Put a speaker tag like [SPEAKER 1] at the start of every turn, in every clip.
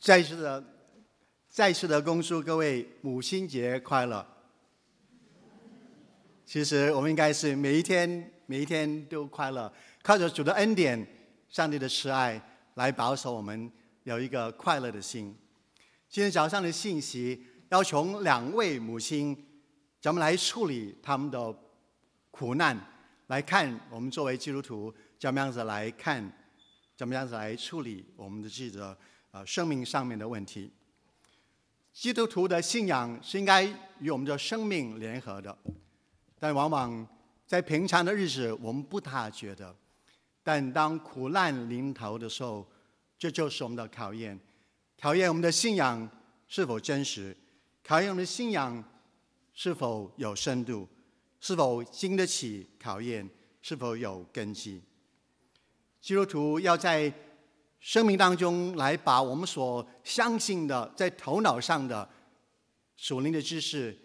[SPEAKER 1] 再次的，再次的恭祝各位母亲节快乐。其实我们应该是每一天每一天都快乐，靠着主的恩典、上帝的慈爱来保守我们有一个快乐的心。今天早上的信息要从两位母亲，怎么来处理他们的苦难来看，我们作为基督徒怎么样子来看，怎么样子来处理我们的记者。啊，生命上面的问题。基督徒的信仰是应该与我们的生命联合的，但往往在平常的日子，我们不大觉得。但当苦难临头的时候，这就是我们的考验，考验我们的信仰是否真实，考验我们的信仰是否有深度，是否经得起考验，是否有根基。基督徒要在。生命当中来，把我们所相信的，在头脑上的所灵的知识，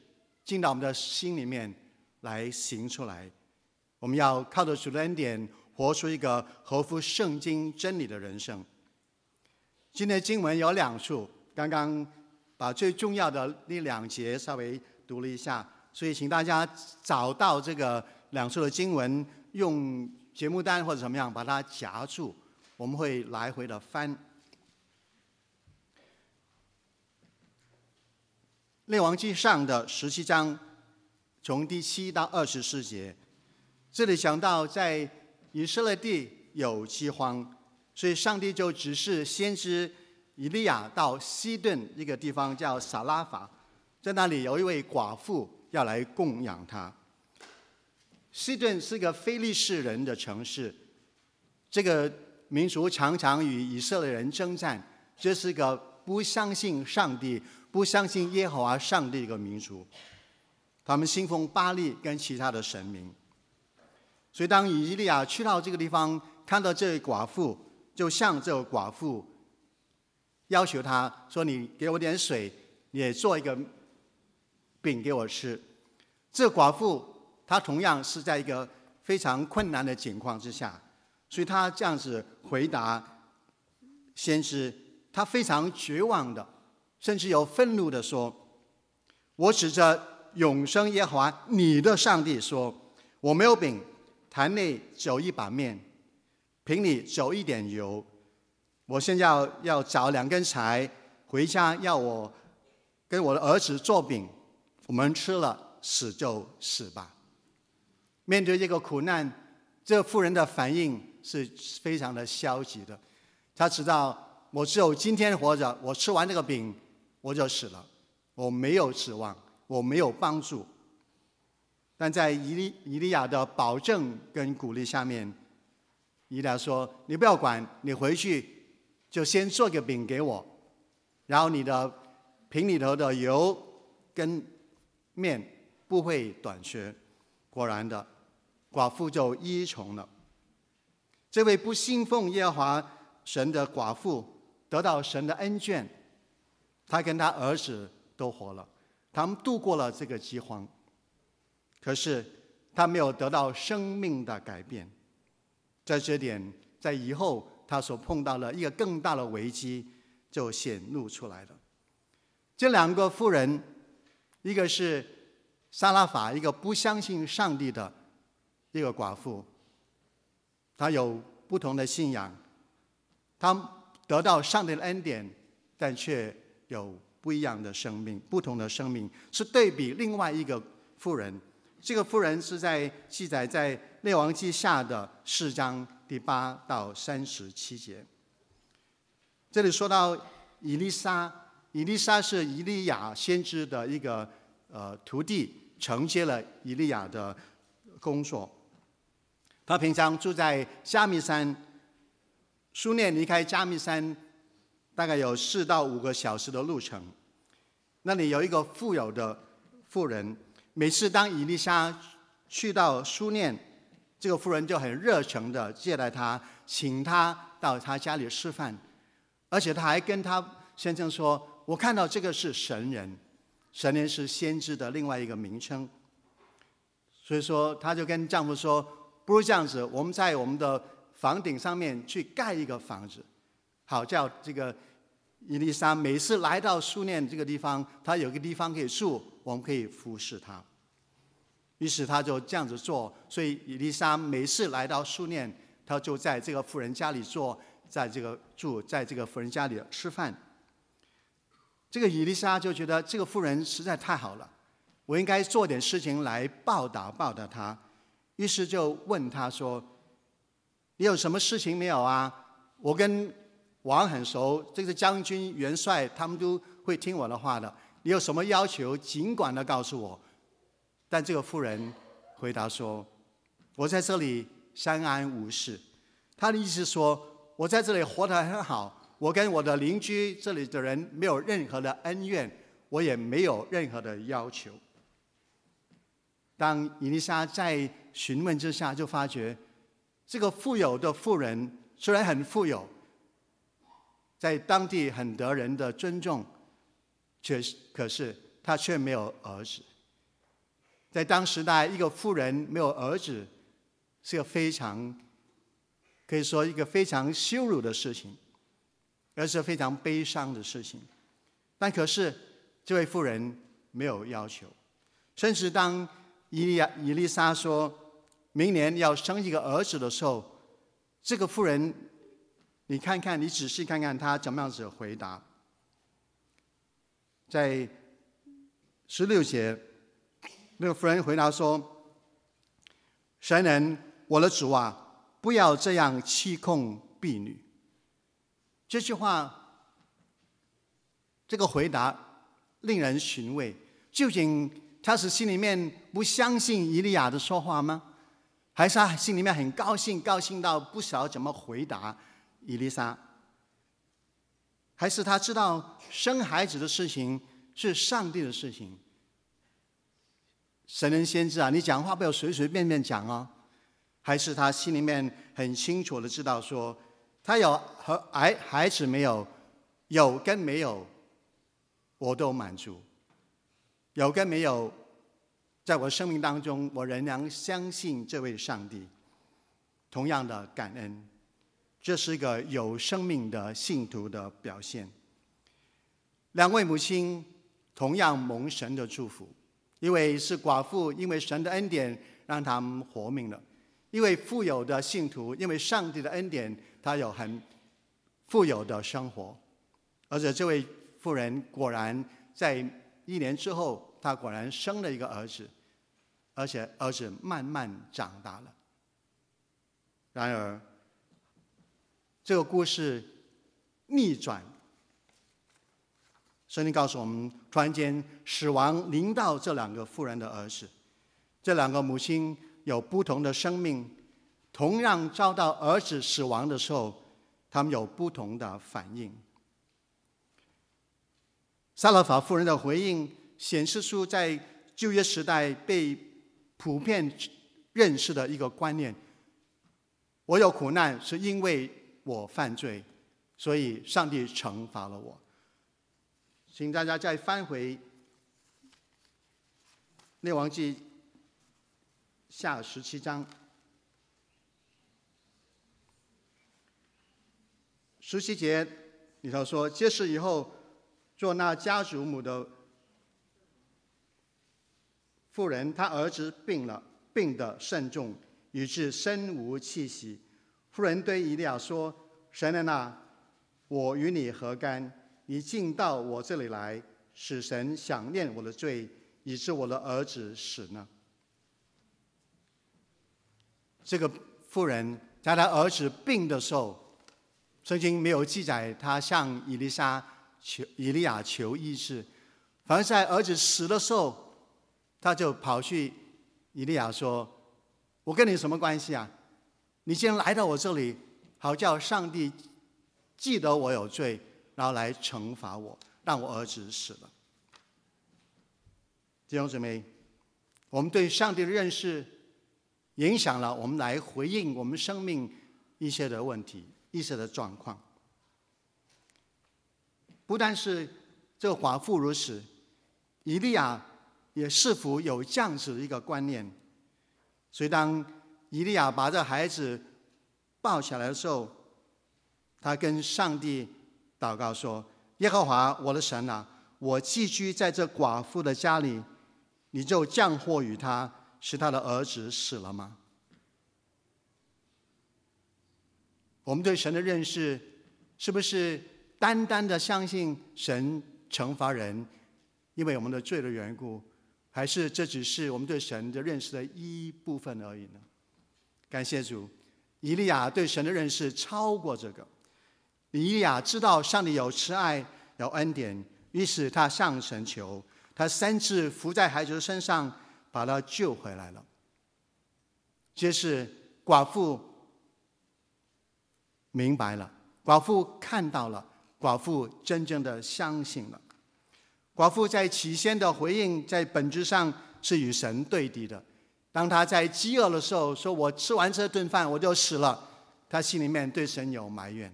[SPEAKER 1] 进到我们的心里面来行出来。我们要靠着主恩典，活出一个合乎圣经真理的人生。今天经文有两处，刚刚把最重要的那两节稍微读了一下，所以请大家找到这个两处的经文，用节目单或者怎么样把它夹住。我们会来回的翻《列王记》上的十七章，从第七到二十四节。这里讲到，在以色列地有饥荒，所以上帝就指示先知以利亚到西顿一个地方，叫撒拉法，在那里有一位寡妇要来供养他。西顿是个非利士人的城市，这个。民族常常与以色列人征战，这是个不相信上帝、不相信耶和华上帝一个民族，他们信奉巴利跟其他的神明。所以，当以利亚去到这个地方，看到这位寡妇，就向这位寡妇要求他说：“你给我点水，也做一个饼给我吃。”这寡妇她同样是在一个非常困难的情况之下。所以他这样子回答先知，他非常绝望的，甚至有愤怒的说：“我指着永生耶和华你的上帝说，我没有饼，坛内只有一把面，瓶里只有一点油。我现在要找两根柴，回家要我跟我的儿子做饼，我们吃了死就死吧。”面对这个苦难，这妇人的反应。是非常的消极的，他知道我只有今天活着，我吃完这个饼我就死了，我没有指望，我没有帮助。但在伊伊利亚的保证跟鼓励下面，伊利亚说：“你不要管，你回去就先做个饼给我，然后你的瓶里头的油跟面不会短缺。”果然的，寡妇就依从了。这位不信奉耶和华神的寡妇得到神的恩眷，她跟她儿子都活了，他们度过了这个饥荒。可是她没有得到生命的改变，在这点，在以后她所碰到了一个更大的危机就显露出来了。这两个妇人，一个是撒拉法，一个不相信上帝的一个寡妇。他有不同的信仰，他得到上帝的恩典，但却有不一样的生命。不同的生命是对比另外一个妇人。这个妇人是在记载在列王记下的四章第八到三十七节。这里说到以利沙，以利沙是以利亚先知的一个呃徒弟，承接了以利亚的工作。他平常住在加密山。苏念离开加密山，大概有四到五个小时的路程。那里有一个富有的富人，每次当伊丽莎去到苏念，这个富人就很热情的接待她，请她到他家里吃饭，而且他还跟他先生说：“我看到这个是神人，神人是先知的另外一个名称。”所以说，他就跟丈夫说。不如这样子，我们在我们的房顶上面去盖一个房子，好叫这个伊丽莎每次来到苏念这个地方，他有个地方可以住，我们可以服侍他。于是他就这样子做，所以伊丽莎每次来到苏念，他就在这个富人家里做，在这个住，在这个富人家里吃饭。这个伊丽莎就觉得这个富人实在太好了，我应该做点事情来报答报答他。于是就问他说：“你有什么事情没有啊？我跟王很熟，这是将军元帅，他们都会听我的话的。你有什么要求，尽管的告诉我。”但这个妇人回答说：“我在这里相安无事。”他的意思说：“我在这里活得很好，我跟我的邻居这里的人没有任何的恩怨，我也没有任何的要求。”当伊丽莎在询问之下，就发觉这个富有的富人虽然很富有，在当地很得人的尊重，却是可是他却没有儿子。在当时代，一个富人没有儿子，是个非常可以说一个非常羞辱的事情，而是非常悲伤的事情。但可是这位富人没有要求，甚至当伊丽亚伊丽莎说。明年要生一个儿子的时候，这个妇人，你看看，你仔细看看她怎么样子回答。在十六节，那个妇人回答说：“神人，我的主啊，不要这样欺控婢女。”这句话，这个回答令人寻味。究竟她是心里面不相信伊利亚的说话吗？还是他心里面很高兴，高兴到不晓怎么回答伊丽莎。还是他知道生孩子的事情是上帝的事情，神人先知啊，你讲话不要随随便便讲哦。还是他心里面很清楚的知道，说他有和孩孩子没有，有跟没有，我都满足，有跟没有。在我生命当中，我仍然相信这位上帝。同样的感恩，这是一个有生命的信徒的表现。两位母亲同样蒙神的祝福，一位是寡妇，因为神的恩典让他们活命了；一位富有的信徒，因为上帝的恩典，他有很富有的生活。而且这位妇人果然在一年之后。他果然生了一个儿子，而且儿子慢慢长大了。然而，这个故事逆转，圣经告诉我们：突然间，死亡临到这两个妇人的儿子。这两个母亲有不同的生命，同样遭到儿子死亡的时候，他们有不同的反应。萨勒法夫人的回应。显示出在旧约时代被普遍认识的一个观念：我有苦难是因为我犯罪，所以上帝惩罚了我。请大家再翻回《列王记》下十七章十七节里头说：“这是以后做那家主母的。”妇人她儿子病了，病得甚重，以致身无气息。妇人对以利亚说：“神人啊，我与你何干？你进到我这里来，使神想念我的罪，以致我的儿子死呢？”这个妇人在她儿子病的时候，圣经没有记载他向求以利亚求医治，反而在儿子死的时候。他就跑去以利亚说：“我跟你什么关系啊？你既然来到我这里，好叫上帝记得我有罪，然后来惩罚我，让我儿子死了。”弟兄姊妹，我们对上帝的认识影响了我们来回应我们生命一些的问题、一些的状况。不但是这寡妇如此，以利亚。也似乎有这样子的一个观念，所以当伊利亚把这孩子抱起来的时候，他跟上帝祷告说：“耶和华我的神啊，我寄居在这寡妇的家里，你就降祸于他，使他的儿子死了吗？”我们对神的认识，是不是单单的相信神惩罚人，因为我们的罪的缘故？还是这只是我们对神的认识的一部分而已呢？感谢主，以利亚对神的认识超过这个。以利亚知道上帝有慈爱，有恩典，于是他向神求，他三次伏在孩子身上，把他救回来了。这是寡妇明白了，寡妇看到了，寡妇真正的相信了。寡妇在起先的回应，在本质上是与神对敌的。当他在饥饿的时候说“我吃完这顿饭我就死了”，他心里面对神有埋怨；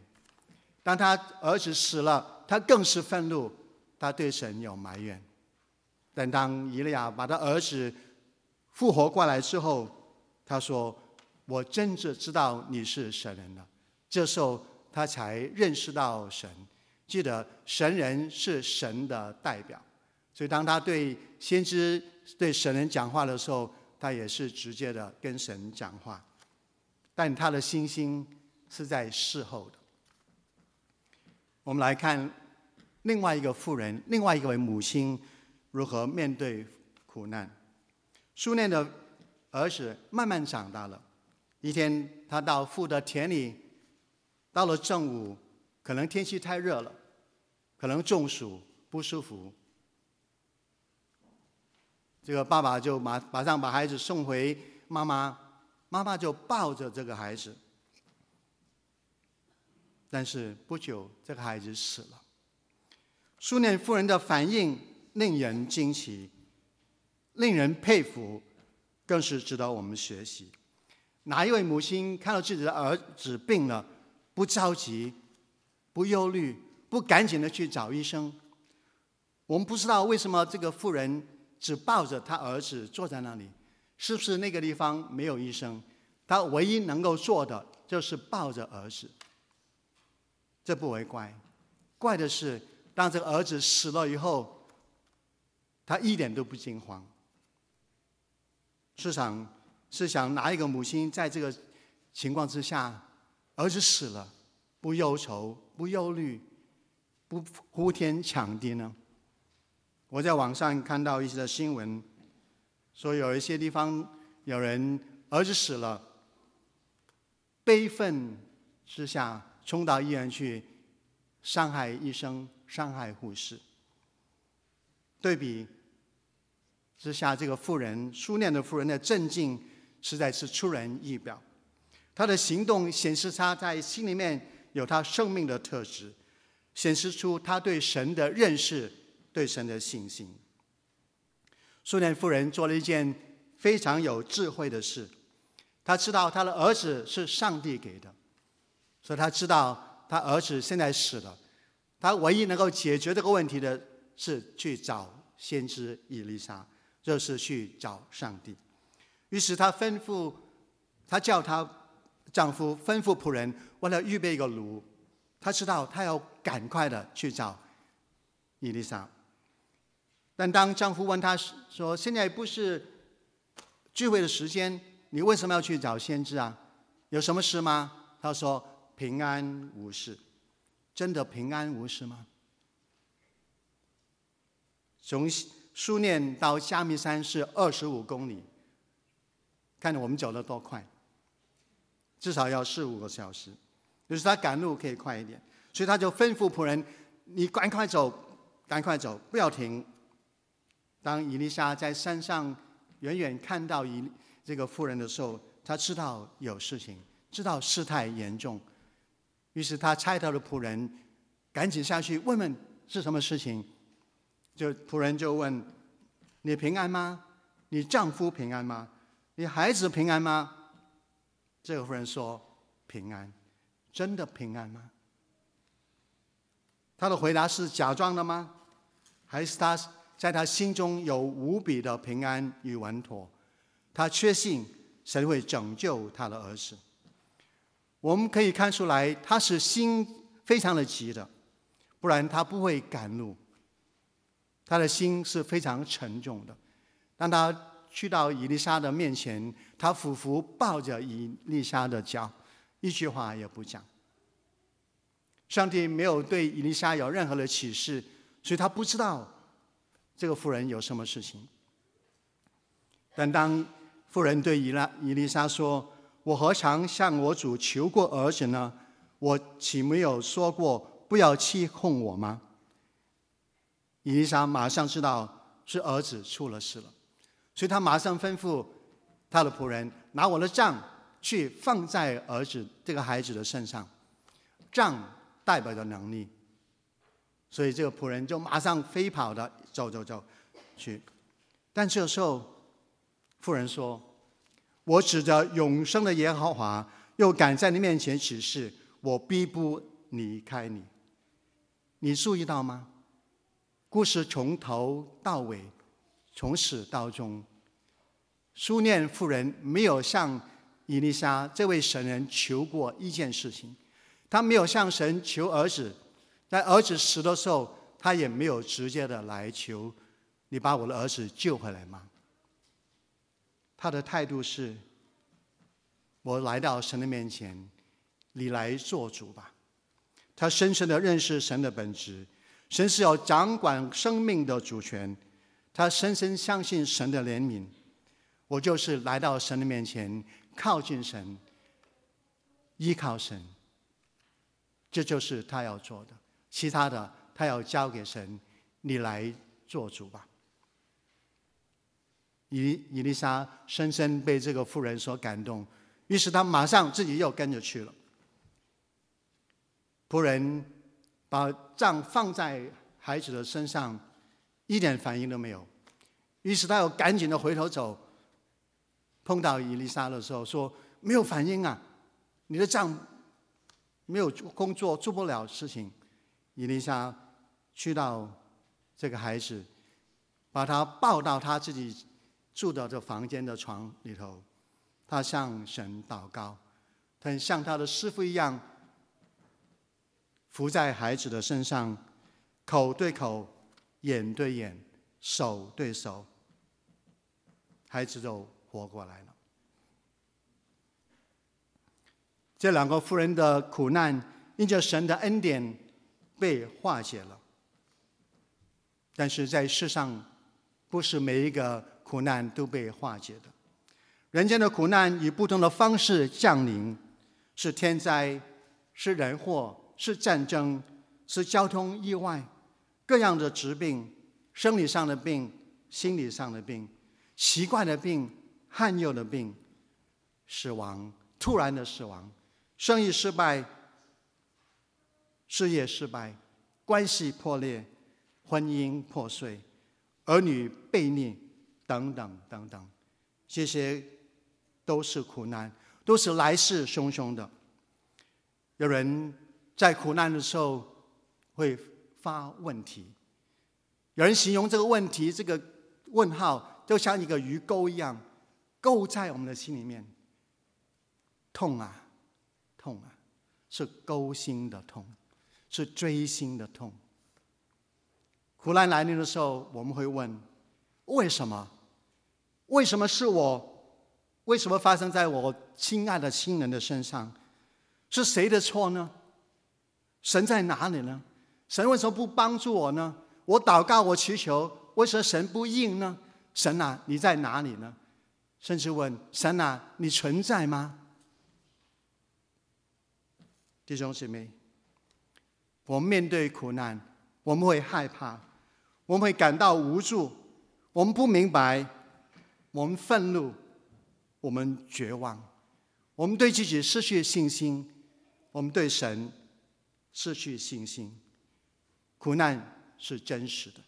[SPEAKER 1] 当他儿子死了，他更是愤怒，他对神有埋怨。但当伊利亚把他儿子复活过来之后，他说：“我真的知道你是神人了。”这时候他才认识到神。记得神人是神的代表，所以当他对先知、对神人讲话的时候，他也是直接的跟神讲话。但他的心心是在事后的。我们来看另外一个妇人，另外一位母亲如何面对苦难。书念的儿子慢慢长大了，一天他到父的田里，到了正午，可能天气太热了。可能中暑不舒服，这个爸爸就马马上把孩子送回妈妈，妈妈就抱着这个孩子，但是不久这个孩子死了。苏念夫人的反应令人惊奇，令人佩服，更是值得我们学习。哪一位母亲看到自己的儿子病了，不着急，不忧虑？不赶紧的去找医生，我们不知道为什么这个妇人只抱着他儿子坐在那里，是不是那个地方没有医生？他唯一能够做的就是抱着儿子。这不为怪，怪的是当这个儿子死了以后，他一点都不惊慌。是想是想拿一个母亲在这个情况之下，儿子死了不忧愁不忧虑。不呼天抢地呢？我在网上看到一些新闻，说有一些地方有人儿子死了，悲愤之下冲到医院去伤害医生、伤害护士。对比之下，这个妇人苏念的妇人的镇静实在是出人意表，她的行动显示她在心里面有她生命的特质。显示出他对神的认识，对神的信心。苏联夫人做了一件非常有智慧的事，她知道她的儿子是上帝给的，所以她知道她儿子现在死了，她唯一能够解决这个问题的是去找先知伊丽莎，就是去找上帝。于是她吩咐，她叫她丈夫吩咐仆人，为了预备一个炉。他知道他要赶快的去找伊丽莎。但当丈夫问她说：“现在不是聚会的时间，你为什么要去找先知啊？有什么事吗？”她说：“平安无事。”真的平安无事吗？从苏念到加米山是二十五公里。看我们走了多快，至少要四五个小时。就是他赶路可以快一点，所以他就吩咐仆人：“你赶快走，赶快走，不要停。”当伊丽莎在山上远远看到一这个妇人的时候，他知道有事情，知道事态严重，于是他猜到了仆人赶紧下去问问是什么事情。就仆人就问：“你平安吗？你丈夫平安吗？你孩子平安吗？”这个妇人说：“平安。”真的平安吗？他的回答是假装的吗？还是他在他心中有无比的平安与稳妥？他确信神会拯救他的儿子。我们可以看出来，他是心非常的急的，不然他不会赶路。他的心是非常沉重的。当他去到伊丽莎的面前，他仿佛抱着伊丽莎的脚。一句话也不讲。上帝没有对伊丽莎有任何的启示，所以他不知道这个妇人有什么事情。但当妇人对伊拉伊丽莎说：“我何尝向我主求过儿子呢？我岂没有说过不要欺哄我吗？”伊丽莎马上知道是儿子出了事了，所以她马上吩咐她的仆人拿我的杖。去放在儿子这个孩子的身上，杖代表着能力，所以这个仆人就马上飞跑的走走走去，但这时候，妇人说：“我指着永生的耶和华，又敢在你面前起誓，我必不离开你。”你注意到吗？故事从头到尾，从始到终，苏念妇人没有向。伊丽莎这位神人求过一件事情，他没有向神求儿子，在儿子死的时候，他也没有直接的来求你把我的儿子救回来吗？他的态度是：我来到神的面前，你来做主吧。他深深的认识神的本质，神是要掌管生命的主权。他深深相信神的怜悯，我就是来到神的面前。靠近神，依靠神，这就是他要做的。其他的，他要交给神，你来做主吧。伊伊丽莎深深被这个妇人所感动，于是他马上自己又跟着去了。仆人把杖放在孩子的身上，一点反应都没有，于是他又赶紧的回头走。碰到伊丽莎的时候，说没有反应啊！你的丈没有工作，做不了事情。伊丽莎去到这个孩子，把他抱到他自己住的这房间的床里头，他向神祷告，他像他的师傅一样，伏在孩子的身上，口对口，眼对眼，手对手，孩子就。活过来了。这两个妇人的苦难因着神的恩典被化解了，但是在世上，不是每一个苦难都被化解的。人间的苦难以不同的方式降临：是天灾，是人祸，是战争，是交通意外，各样的疾病，生理上的病，心理上的病，习惯的病。罕有的病，死亡，突然的死亡，生意失败，事业失败，关系破裂，婚姻破碎，儿女背逆，等等等等，这些都是苦难，都是来势汹汹的。有人在苦难的时候会发问题，有人形容这个问题，这个问号就像一个鱼钩一样。够在我们的心里面，痛啊，痛啊，是勾心的痛，是锥心的痛。苦难来临的时候，我们会问：为什么？为什么是我？为什么发生在我亲爱的亲人的身上？是谁的错呢？神在哪里呢？神为什么不帮助我呢？我祷告，我祈求，为什么神不应呢？神啊，你在哪里呢？甚至问神呐：“你存在吗？”弟兄姊妹，我们面对苦难，我们会害怕，我们会感到无助，我们不明白，我们愤怒，我们绝望，我们对自己失去信心，我们对神失去信心。苦难是真实的。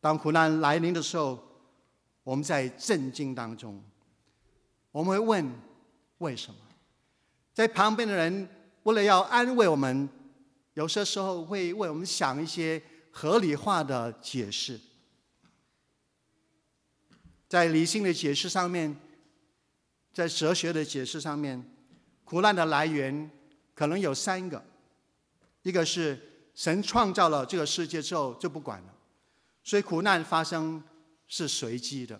[SPEAKER 1] 当苦难来临的时候。我们在震惊当中，我们会问为什么？在旁边的人为了要安慰我们，有些时候会为我们想一些合理化的解释。在理性的解释上面，在哲学的解释上面，苦难的来源可能有三个：一个是神创造了这个世界之后就不管了，所以苦难发生。是随机的，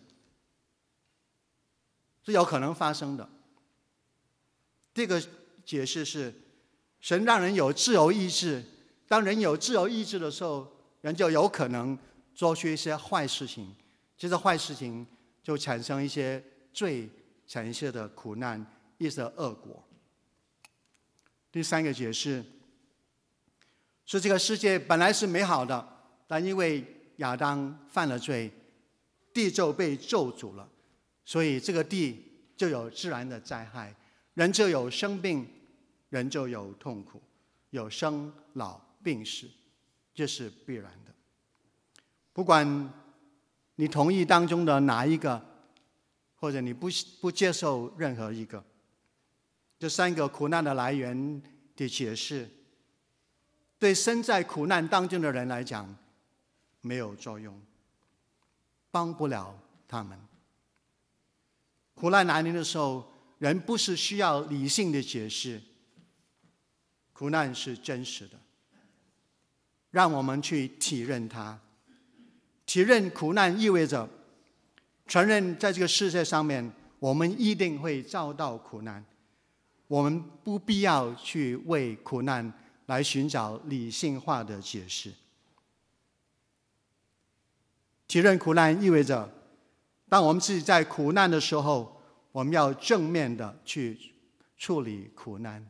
[SPEAKER 1] 是有可能发生的。这个解释是：神让人有自由意志，当人有自由意志的时候，人就有可能做出一些坏事情，这些坏事情就产生一些罪，产生一些的苦难，一些恶果。第三个解释是：这个世界本来是美好的，但因为亚当犯了罪。地就被咒诅了，所以这个地就有自然的灾害，人就有生病，人就有痛苦，有生老病死，这是必然的。不管你同意当中的哪一个，或者你不不接受任何一个，这三个苦难的来源的解释，对身在苦难当中的人来讲没有作用。帮不了他们。苦难来临的时候，人不是需要理性的解释，苦难是真实的。让我们去体认它。体认苦难意味着承认，在这个世界上面，我们一定会遭到苦难。我们不必要去为苦难来寻找理性化的解释。体认苦难意味着，当我们自己在苦难的时候，我们要正面的去处理苦难。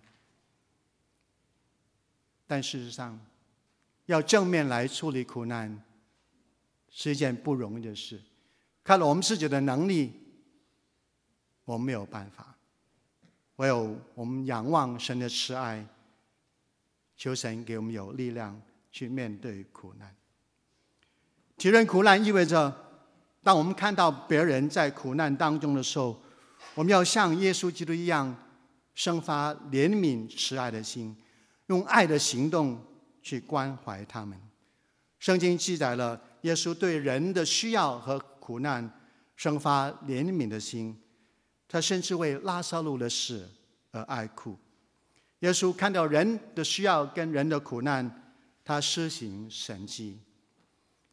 [SPEAKER 1] 但事实上，要正面来处理苦难，是一件不容易的事。看了我们自己的能力，我们没有办法。唯有我们仰望神的慈爱，求神给我们有力量去面对苦难。体认苦难意味着，当我们看到别人在苦难当中的时候，我们要像耶稣基督一样，生发怜悯慈爱的心，用爱的行动去关怀他们。圣经记载了耶稣对人的需要和苦难生发怜悯的心，他甚至为拉萨路的死而哀哭。耶稣看到人的需要跟人的苦难，他施行神迹。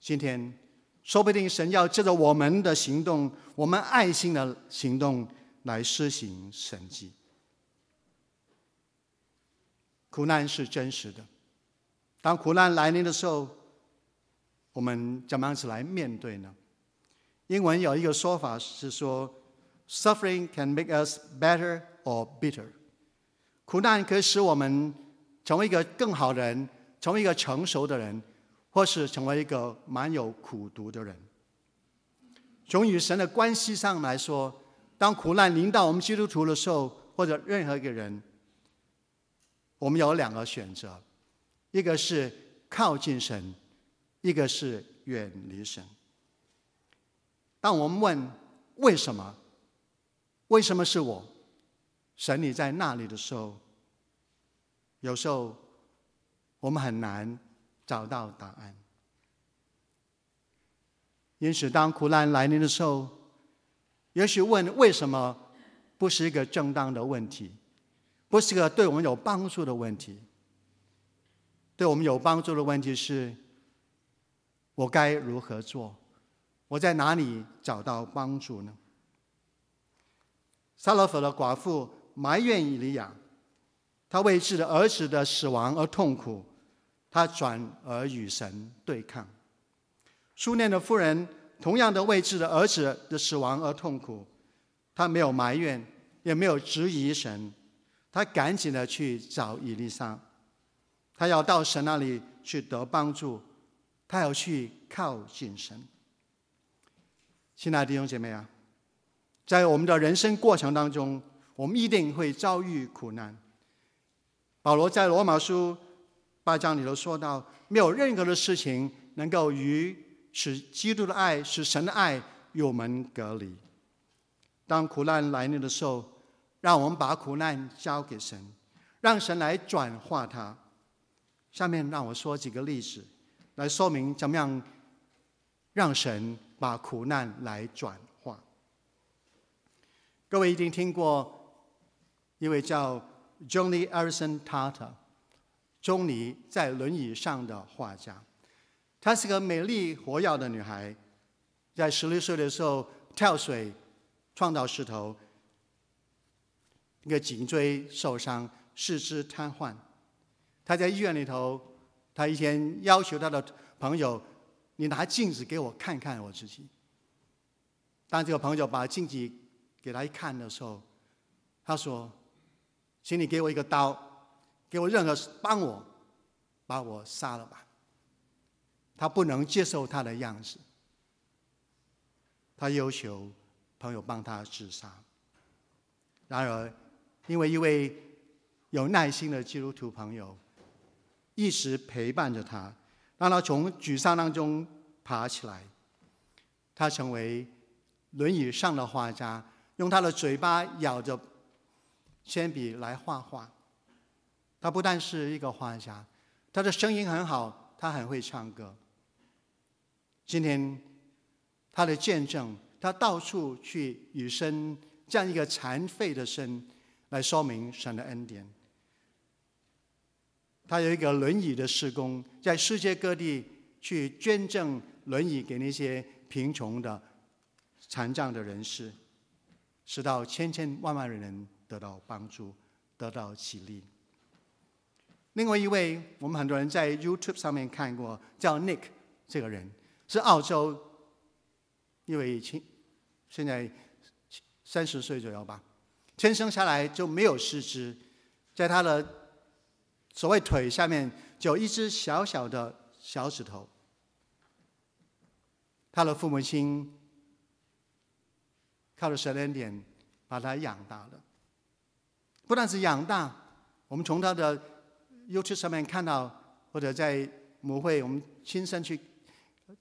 [SPEAKER 1] 今天，说不定神要借着我们的行动，我们爱心的行动来施行神迹。苦难是真实的。当苦难来临的时候，我们怎么样子来面对呢？英文有一个说法是说：“Suffering can make us better or bitter。”苦难可以使我们成为一个更好的人，成为一个成熟的人。或是成为一个蛮有苦读的人。从与神的关系上来说，当苦难临到我们基督徒的时候，或者任何一个人，我们有两个选择：一个是靠近神，一个是远离神。当我们问为什么，为什么是我，神你在那里的时候，有时候我们很难。找到答案。因此，当苦难来临的时候，也许问为什么不是一个正当的问题，不是个对我们有帮助的问题。对我们有帮助的问题是：我该如何做？我在哪里找到帮助呢？撒勒佛的寡妇埋怨以利亚，她为自己的儿子的死亡而痛苦。他转而与神对抗。苏念的夫人同样的为自己的儿子的死亡而痛苦，他没有埋怨，也没有质疑神，他赶紧的去找伊丽莎，他要到神那里去得帮助，他要去靠近神。亲爱的弟兄姐妹啊，在我们的人生过程当中，我们一定会遭遇苦难。保罗在罗马书。八章里头说到，没有任何的事情能够与使基督的爱、使神的爱与我们隔离。当苦难来临的时候，让我们把苦难交给神，让神来转化它。下面让我说几个例子，来说明怎么样让神把苦难来转化。各位一定听过一位叫 Johnny Arison Tata。钟离在轮椅上的画家，她是个美丽活跃的女孩，在十六岁的时候跳水，撞到石头，一个颈椎受伤，四肢瘫痪。她在医院里头，她以前要求她的朋友，你拿镜子给我看看我自己。当这个朋友把镜子给她一看的时候，她说，请你给我一个刀。给我任何事，帮我，把我杀了吧。他不能接受他的样子。他要求朋友帮他自杀。然而，因为一位有耐心的基督徒朋友，一直陪伴着他，让他从沮丧当中爬起来。他成为轮椅上的画家，用他的嘴巴咬着铅笔来画画。他不但是一个画家，他的声音很好，他很会唱歌。今天，他的见证，他到处去以身这样一个残废的身，来说明神的恩典。他有一个轮椅的施工，在世界各地去捐赠轮椅给那些贫穷的、残障的人士，使到千千万万人得到帮助，得到激励。另外一位，我们很多人在 YouTube 上面看过，叫 Nick 这个人，是澳洲一位亲，现在三十岁左右吧。天生下来就没有四肢，在他的所谓腿下面就一只小小的小指头。他的父母亲靠着谁的点把他养大了，不但是养大，我们从他的。YouTube 上面看到，或者在模会，我们亲身去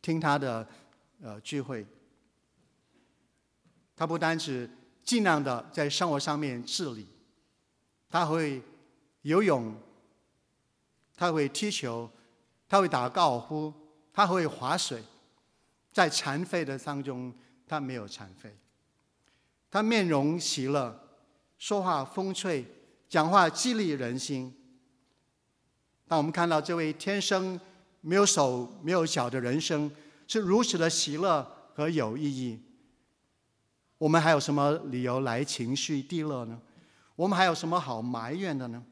[SPEAKER 1] 听他的呃聚会。他不单是尽量的在生活上面自理，他会游泳，他会踢球，他会打高尔夫，他会划水，在残废的当中，他没有残废，他面容喜乐，说话风趣，讲话激励人心。当我们看到这位天生没有手、没有脚的人生是如此的喜乐和有意义，我们还有什么理由来情绪低落呢？我们还有什么好埋怨的呢？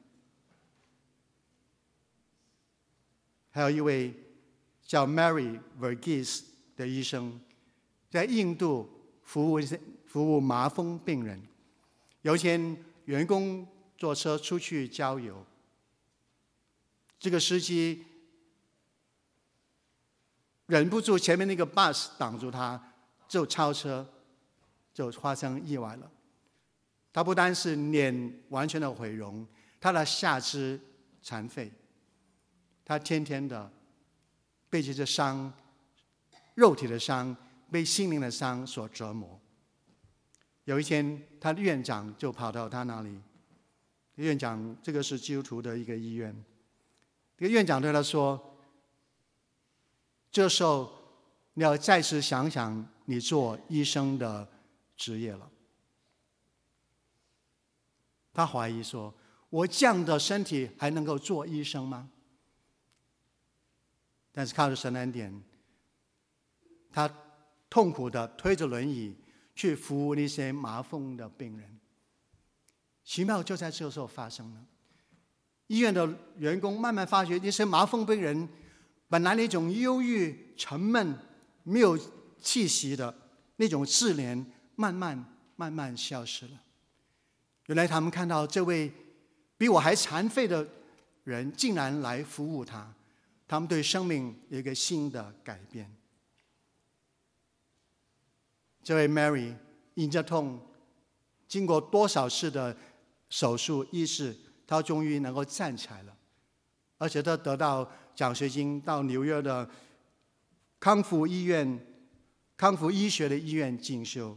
[SPEAKER 1] 还有一位叫 Mary v e r g i e s 的医生，在印度服务服务麻风病人，有一天员工坐车出去郊游。这个司机忍不住，前面那个 bus 挡住他，就超车，就发生意外了。他不单是脸完全的毁容，他的下肢残废，他天天的被这伤、肉体的伤、被心灵的伤所折磨。有一天，他的院长就跑到他那里。院长，这个是基督徒的一个医院。一个院长对他说：“这时候你要再次想想你做医生的职业了。”他怀疑说：“我这样的身体还能够做医生吗？”但是靠着神恩典，他痛苦的推着轮椅去服务那些麻风的病人。奇妙就在这时候发生了。医院的员工慢慢发觉，那些麻风病人本来那种忧郁、沉闷、没有气息的那种自怜，慢慢慢慢消失了。原来他们看到这位比我还残废的人竟然来服务他，他们对生命有一个新的改变。这位 Mary 忍着痛，经过多少次的手术、医治。他终于能够站起来了，而且他得到奖学金到纽约的康复医院、康复医学的医院进修，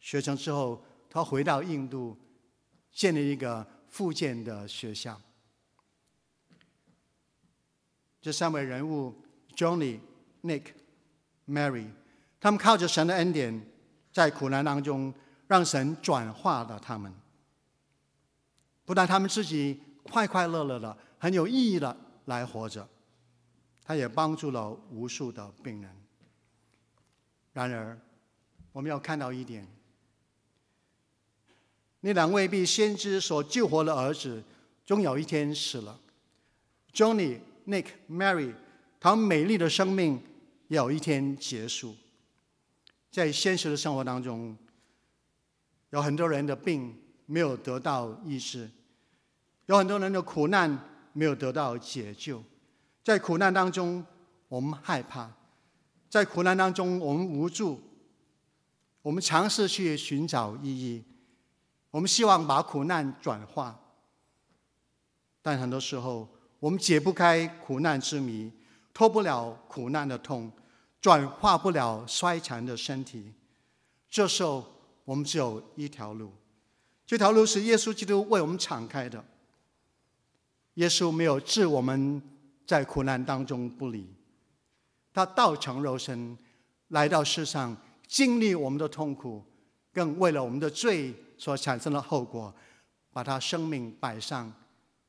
[SPEAKER 1] 学成之后，他回到印度建立一个复健的学校。这三位人物：Johnny、Nick、Mary，他们靠着神的恩典，在苦难当中让神转化了他们。不但他们自己快快乐乐的、很有意义的来活着，他也帮助了无数的病人。然而，我们要看到一点：那两位被先知所救活的儿子，终有一天死了。Johnny、Nick、Mary，他们美丽的生命有一天结束。在现实的生活当中，有很多人的病。没有得到医治，有很多人的苦难没有得到解救。在苦难当中，我们害怕；在苦难当中，我们无助。我们尝试去寻找意义，我们希望把苦难转化。但很多时候，我们解不开苦难之谜，脱不了苦难的痛，转化不了衰残的身体。这时候，我们只有一条路。这条路是耶稣基督为我们敞开的。耶稣没有置我们在苦难当中不理，他道成肉身来到世上，经历我们的痛苦，更为了我们的罪所产生的后果，把他生命摆上，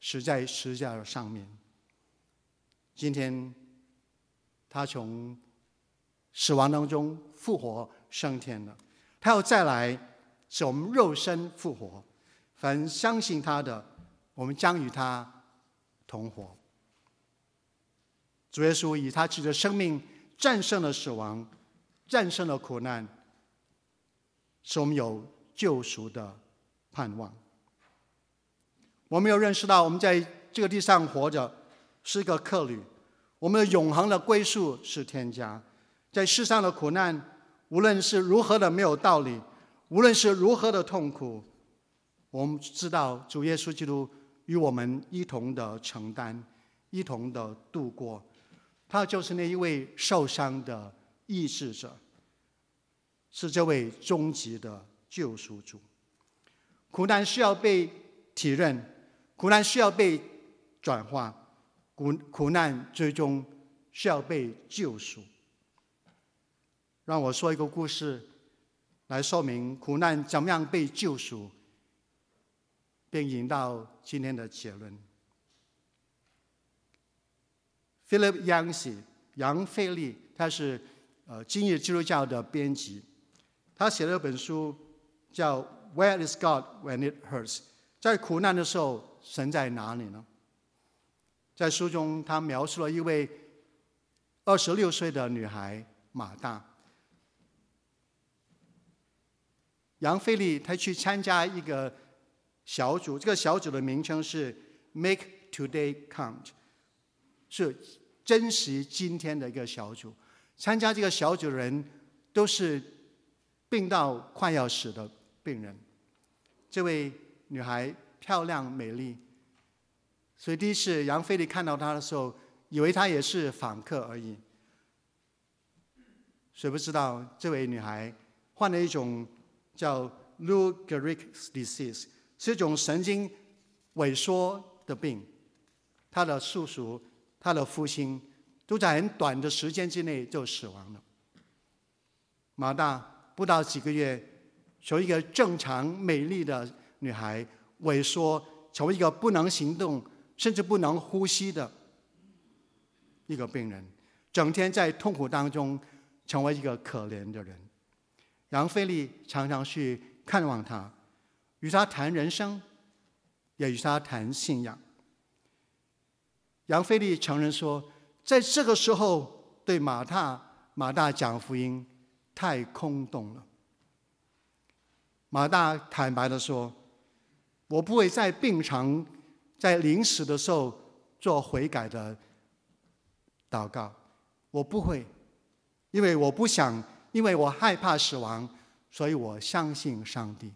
[SPEAKER 1] 死在十字架上面。今天，他从死亡当中复活升天了，他要再来。使我们肉身复活，凡相信他的，我们将与他同活。主耶稣以他自己的生命战胜了死亡，战胜了苦难，使我们有救赎的盼望。我们要认识到，我们在这个地上活着是个客旅，我们的永恒的归宿是天家。在世上的苦难，无论是如何的没有道理。无论是如何的痛苦，我们知道主耶稣基督与我们一同的承担，一同的度过。他就是那一位受伤的医治者，是这位终极的救赎主。苦难需要被体认，苦难需要被转化，苦苦难最终需要被救赎。让我说一个故事。来说明苦难怎么样被救赎，并引到今天的结论。Philip y a n g s 杨费利，他是呃今日基督教的编辑，他写了本书叫《Where Is God When It Hurts》。在苦难的时候，神在哪里呢？在书中，他描述了一位二十六岁的女孩马大。杨菲丽，她去参加一个小组，这个小组的名称是 “Make Today Count”，是珍惜今天的一个小组。参加这个小组的人都是病到快要死的病人。这位女孩漂亮美丽，所以第一次杨菲丽看到她的时候，以为她也是访客而已。谁不知道这位女孩患了一种？叫 Lou Gehrig's disease，是一种神经萎缩的病。他的叔叔、他的父亲，都在很短的时间之内就死亡了。马大不到几个月，从一个正常美丽的女孩，萎缩成为一个不能行动、甚至不能呼吸的一个病人，整天在痛苦当中，成为一个可怜的人。杨飞利常常去看望他，与他谈人生，也与他谈信仰。杨飞利承认说，在这个时候对马大马大讲福音，太空洞了。马大坦白的说：“我不会在病床，在临死的时候做悔改的祷告，我不会，因为我不想。”因为我害怕死亡，所以我相信上帝。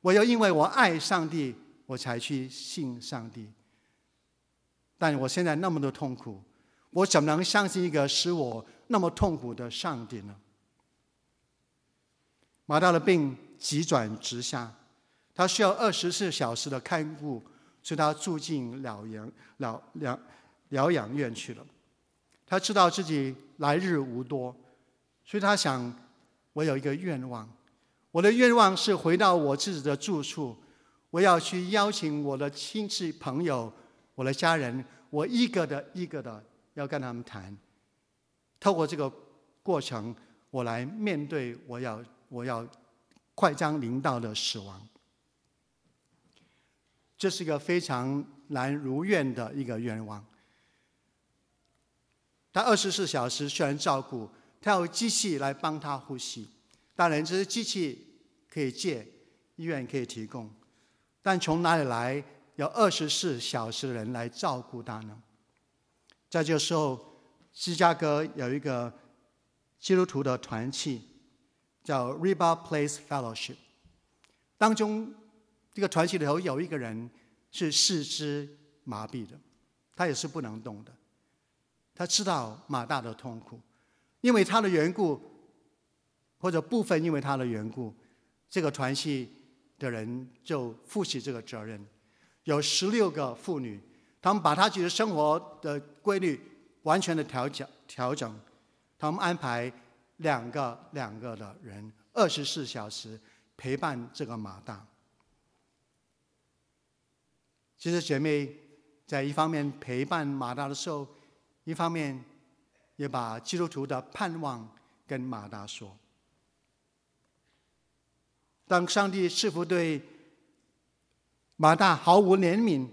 [SPEAKER 1] 我又因为我爱上帝，我才去信上帝。但我现在那么多痛苦，我怎么能相信一个使我那么痛苦的上帝呢？马大的病急转直下，他需要二十四小时的看护，所以他住进疗养疗疗疗养院去了。他知道自己来日无多。所以他想，我有一个愿望，我的愿望是回到我自己的住处，我要去邀请我的亲戚朋友、我的家人，我一个的一个的要跟他们谈，透过这个过程，我来面对我要我要快将临到的死亡。这是一个非常难如愿的一个愿望。他二十四小时虽然照顾。他有机器来帮他呼吸，当然这是机器可以借，医院可以提供。但从哪里来？有二十四小时的人来照顾他呢？在这个时候，芝加哥有一个基督徒的团契，叫 r i b a Place Fellowship。当中这个团体里头有一个人是四肢麻痹的，他也是不能动的。他知道马大的痛苦。因为他的缘故，或者部分因为他的缘故，这个团系的人就负起这个责任。有十六个妇女，她们把她己的生活的规律完全的调整调整。她们安排两个两个的人二十四小时陪伴这个马大。其实姐妹在一方面陪伴马大的时候，一方面。也把基督徒的盼望跟马大说。当上帝似乎对马大毫无怜悯，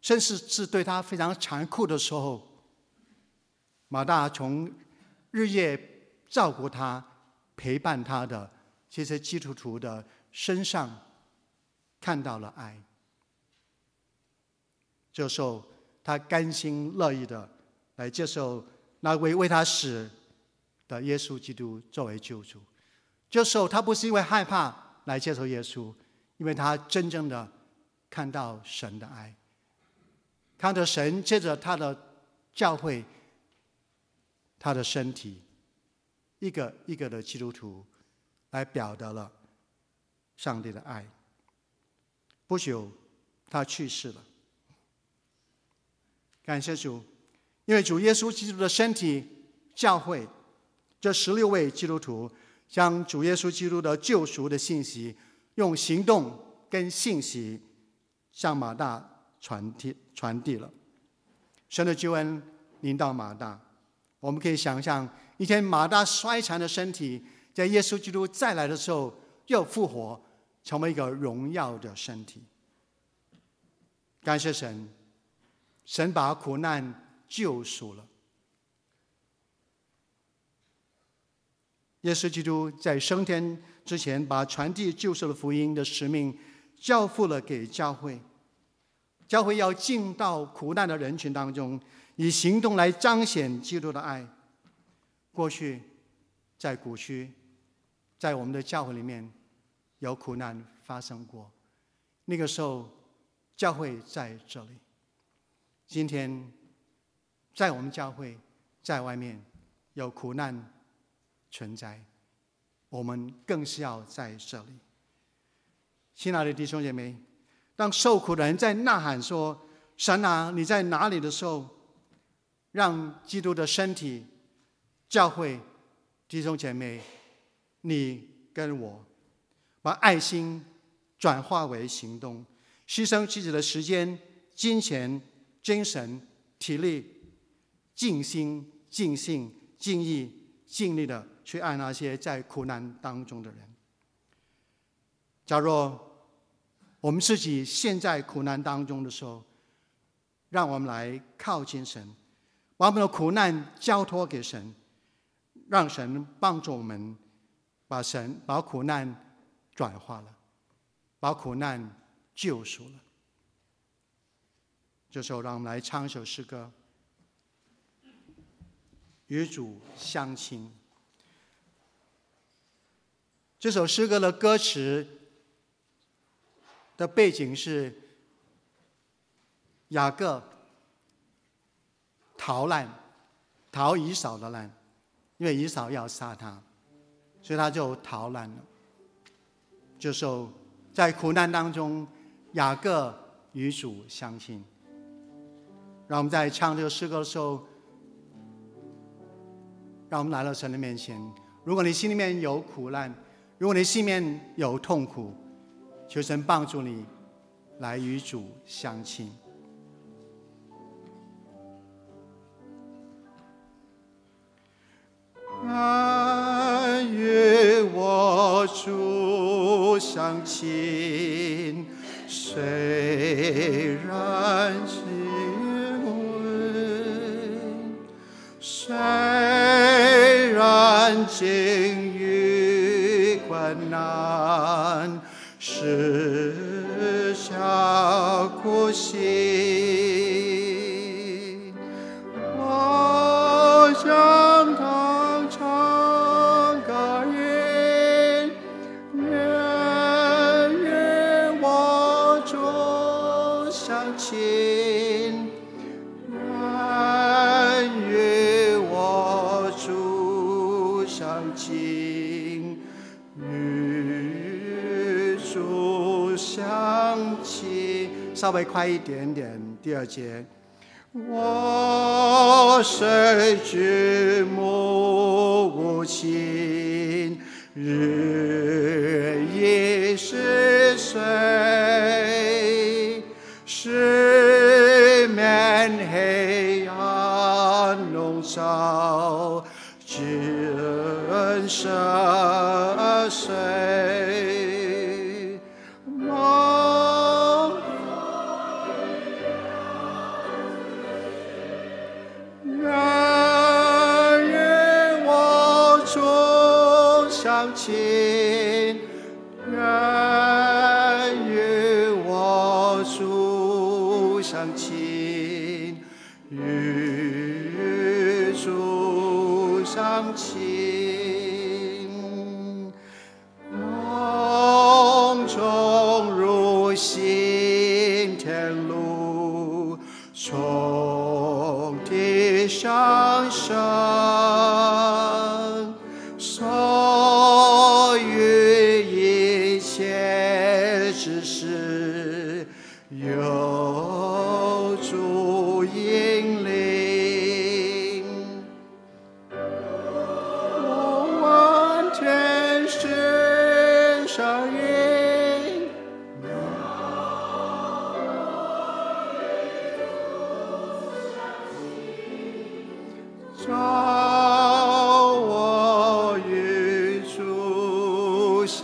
[SPEAKER 1] 甚至是对他非常残酷的时候，马大从日夜照顾他、陪伴他的这些基督徒的身上看到了爱。这时候，他甘心乐意的来接受。那为为他死的耶稣基督作为救主，这时候他不是因为害怕来接受耶稣，因为他真正的看到神的爱，看到神借着他的教会、他的身体，一个一个的基督徒来表达了上帝的爱。不久，他去世了。感谢主。因为主耶稣基督的身体教会，这十六位基督徒将主耶稣基督的救赎的信息，用行动跟信息，向马大传递传递了神的救恩，临到马大。我们可以想象，一天马大衰残的身体，在耶稣基督再来的时候，又复活，成为一个荣耀的身体。感谢神，神把苦难。救赎了。耶稣基督在升天之前，把传递救世的福音的使命交付了给教会。教会要进到苦难的人群当中，以行动来彰显基督的爱。过去，在古区，在我们的教会里面，有苦难发生过。那个时候，教会在这里。今天。在我们教会，在外面有苦难存在，我们更是要在这里。亲爱的弟兄姐妹，当受苦的人在呐喊说：“神啊，你在哪里？”的时候，让基督的身体教会弟兄姐妹，你跟我把爱心转化为行动，牺牲自己的时间、金钱、精神、体力。尽心、尽性、尽意、尽力的去爱那些在苦难当中的人。假若我们自己陷在苦难当中的时候，让我们来靠近神，把我们的苦难交托给神，让神帮助我们，把神把苦难转化了，把苦难救赎了。这时候，让我们来唱一首诗歌。与主相亲。这首诗歌的歌词的背景是雅各逃难，逃以扫的难，因为以扫要杀他，所以他就逃难了。这时候，在苦难当中，雅各与主相亲。让我们在唱这个诗歌的时候。让我们来到神的面前。如果你心里面有苦难，如果你心里面有痛苦，求神帮助你来与主相亲。
[SPEAKER 2] 愿我主相亲，虽然。share. 稍微快一点点，第二节。我谁举目无亲 te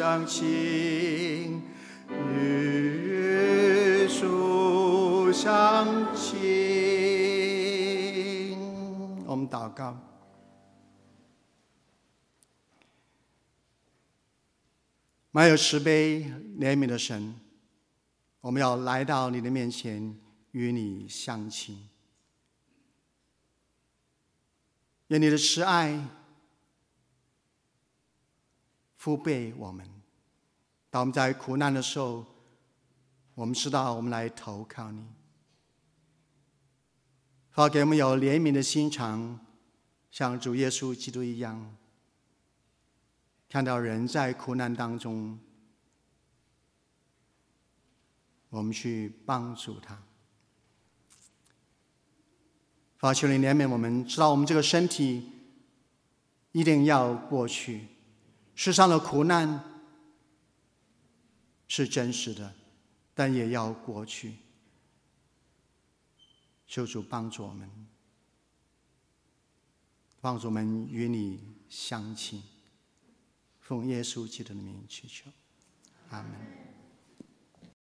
[SPEAKER 2] 相亲，与树相亲。我们祷告：
[SPEAKER 1] 满有慈悲怜悯的神，我们要来到你的面前与你相亲，愿你的慈爱。父辈，我们，当我们在苦难的时候，我们知道我们来投靠你。发给我们有怜悯的心肠，像主耶稣基督一样，看到人在苦难当中，我们去帮助他。发求你怜悯我们，知道我们这个身体一定要过去。世上的苦难是真实的，但也要过去。求主帮助我们，帮助我们与你相亲。奉耶稣基督的名祈求，阿门。